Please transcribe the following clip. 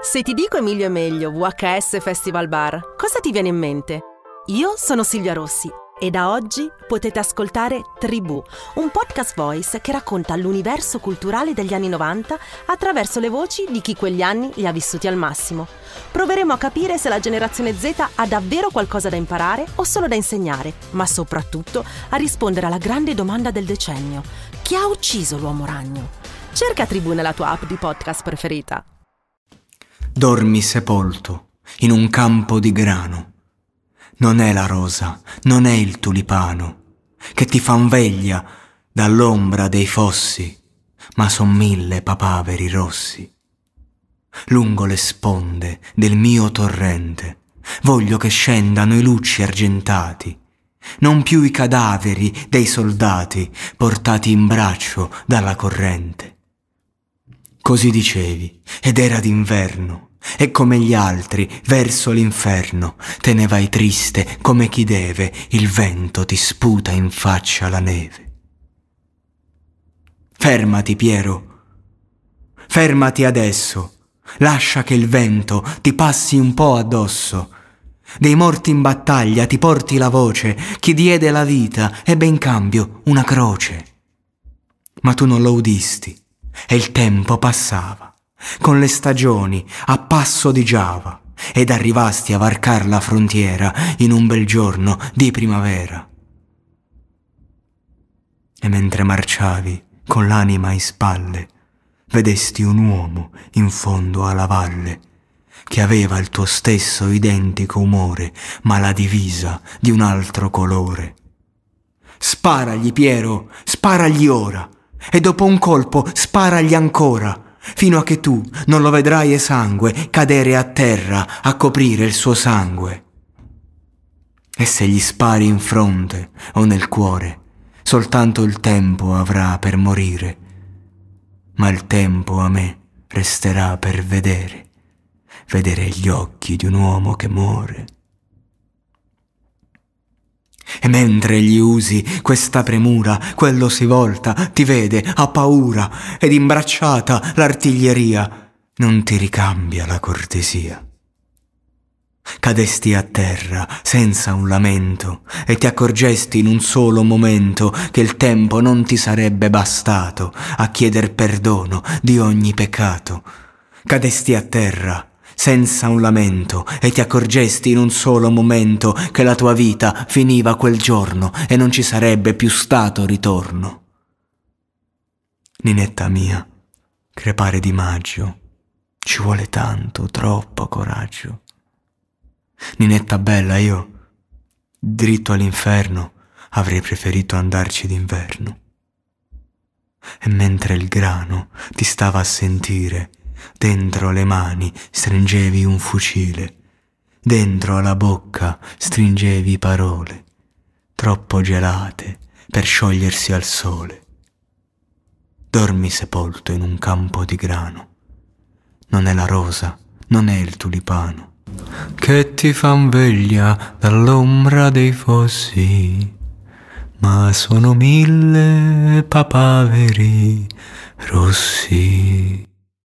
Se ti dico Emilio è meglio VHS Festival Bar, cosa ti viene in mente? Io sono Silvia Rossi e da oggi potete ascoltare Tribù, un podcast voice che racconta l'universo culturale degli anni 90 attraverso le voci di chi quegli anni li ha vissuti al massimo. Proveremo a capire se la generazione Z ha davvero qualcosa da imparare o solo da insegnare, ma soprattutto a rispondere alla grande domanda del decennio: chi ha ucciso l'uomo ragno? Cerca Tribù nella tua app di podcast preferita dormi sepolto in un campo di grano. Non è la rosa, non è il tulipano, che ti fan veglia dall'ombra dei fossi, ma son mille papaveri rossi. Lungo le sponde del mio torrente, voglio che scendano i lucci argentati, non più i cadaveri dei soldati portati in braccio dalla corrente. Così dicevi, ed era d'inverno, e come gli altri verso l'inferno te ne vai triste come chi deve, il vento ti sputa in faccia la neve. Fermati, Piero, fermati adesso, lascia che il vento ti passi un po' addosso. Dei morti in battaglia ti porti la voce, chi diede la vita ebbe in cambio una croce. Ma tu non lo udisti e il tempo passava con le stagioni a passo di Giava ed arrivasti a varcar la frontiera in un bel giorno di primavera. E mentre marciavi con l'anima in spalle, vedesti un uomo in fondo alla valle che aveva il tuo stesso identico umore, ma la divisa di un altro colore. Sparagli, Piero, sparagli ora, e dopo un colpo sparagli ancora, fino a che tu non lo vedrai esangue cadere a terra a coprire il suo sangue. E se gli spari in fronte o nel cuore, soltanto il tempo avrà per morire, ma il tempo a me resterà per vedere, vedere gli occhi di un uomo che muore. E mentre gli usi questa premura, quello si volta, ti vede, ha paura, ed imbracciata l'artiglieria, non ti ricambia la cortesia. Cadesti a terra senza un lamento e ti accorgesti in un solo momento che il tempo non ti sarebbe bastato a chieder perdono di ogni peccato. Cadesti a terra senza un lamento, e ti accorgesti in un solo momento che la tua vita finiva quel giorno e non ci sarebbe più stato ritorno. Ninetta mia, crepare di maggio, ci vuole tanto, troppo coraggio. Ninetta bella, io, dritto all'inferno, avrei preferito andarci d'inverno. E mentre il grano ti stava a sentire, dentro le mani stringevi un fucile, dentro la bocca stringevi parole, troppo gelate per sciogliersi al sole. Dormi sepolto in un campo di grano, non è la rosa, non è il tulipano, che ti fan veglia dall'ombra dei fossi ma sono mille papaveri rossi.